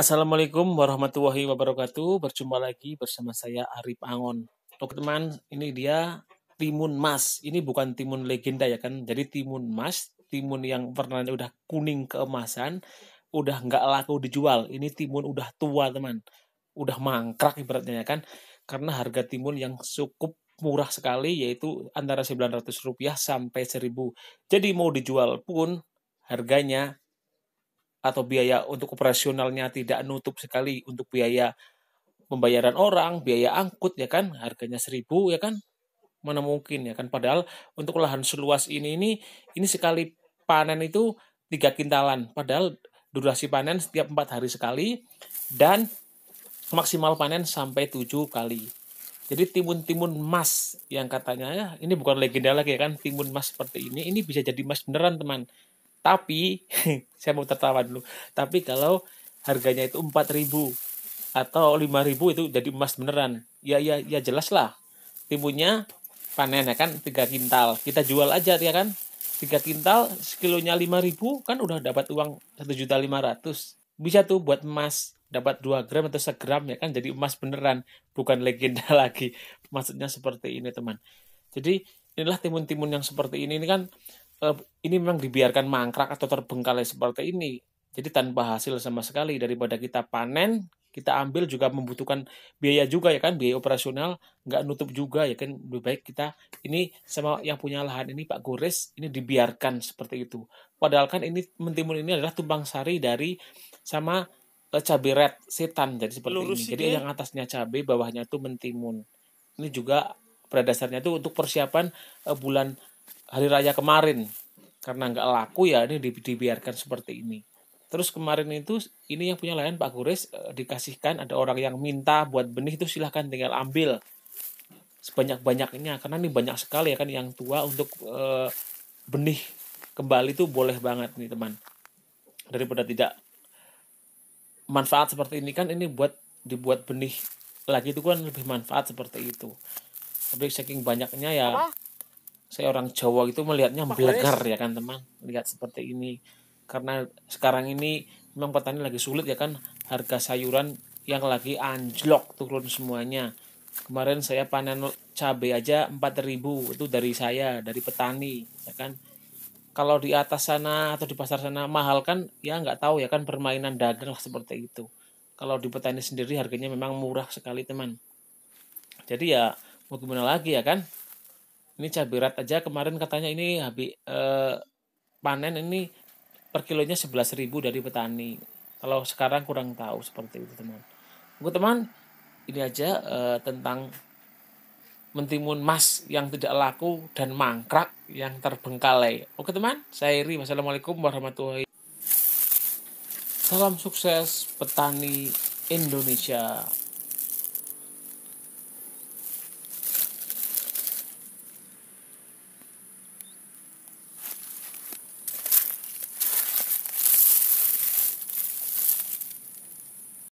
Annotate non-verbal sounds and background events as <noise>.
Assalamualaikum warahmatullahi wabarakatuh. Berjumpa lagi bersama saya Arif Angon. Oke oh, teman, ini dia timun mas. Ini bukan timun legenda ya kan. Jadi timun mas, timun yang pernah udah kuning keemasan, udah nggak laku dijual. Ini timun udah tua teman. Udah mangkrak ibaratnya ya kan. Karena harga timun yang cukup murah sekali yaitu antara 900 rupiah sampai 1000. Jadi mau dijual pun harganya atau biaya untuk operasionalnya tidak nutup sekali untuk biaya pembayaran orang, biaya angkut ya kan, harganya seribu ya kan, mana mungkin ya kan. Padahal untuk lahan seluas ini ini ini sekali panen itu tiga kintalan. Padahal durasi panen setiap empat hari sekali dan maksimal panen sampai tujuh kali. Jadi timun-timun emas yang katanya ya, ini bukan legenda lagi ya kan, timun emas seperti ini ini bisa jadi emas beneran teman. Tapi <laughs> saya mau tertawa dulu. Tapi kalau harganya itu 4000 atau 5000 itu jadi emas beneran. Ya ya ya jelas lah. Timunnya panen ya kan 3 kintal. Kita jual aja ya kan. 3 kintal sekilonya 5000 kan udah dapat uang 1.500. Bisa tuh buat emas dapat 2 gram atau segram ya kan jadi emas beneran bukan legenda <laughs> lagi maksudnya seperti ini teman jadi inilah timun-timun yang seperti ini ini kan Eh, ini memang dibiarkan mangkrak atau terbengkalai seperti ini. Jadi tanpa hasil sama sekali daripada kita panen, kita ambil juga membutuhkan biaya juga ya kan, biaya operasional, nggak nutup juga ya kan. Lebih baik kita ini sama yang punya lahan ini Pak Gores ini dibiarkan seperti itu. Padahal kan ini mentimun ini adalah tumpang sari dari sama eh, cabai red setan jadi seperti Lurus ini. Jadi ya. yang atasnya cabai, bawahnya itu mentimun. Ini juga pada dasarnya itu untuk persiapan eh, bulan hari raya kemarin karena nggak laku ya ini dibiarkan seperti ini terus kemarin itu ini yang punya layan Pak Gures eh, dikasihkan ada orang yang minta buat benih itu silahkan tinggal ambil sebanyak-banyaknya karena ini banyak sekali ya kan yang tua untuk eh, benih kembali itu boleh banget nih teman daripada tidak manfaat seperti ini kan ini buat dibuat benih lagi itu kan lebih manfaat seperti itu tapi saking banyaknya ya saya orang Jawa itu melihatnya belegar ya kan teman lihat seperti ini karena sekarang ini memang petani lagi sulit ya kan harga sayuran yang lagi anjlok turun semuanya kemarin saya panen cabe aja 4000 itu dari saya dari petani ya kan kalau di atas sana atau di pasar sana mahal kan ya nggak tahu ya kan permainan dagang lah seperti itu kalau di petani sendiri harganya memang murah sekali teman jadi ya mau gimana lagi ya kan ini cabai aja kemarin katanya ini habis eh, panen ini per kilonya 11.000 dari petani. Kalau sekarang kurang tahu seperti itu teman. Gue teman ini aja eh, tentang mentimun emas yang tidak laku dan mangkrak yang terbengkalai. Oke teman, saya Iri. Wassalamualaikum warahmatullahi Salam sukses petani Indonesia.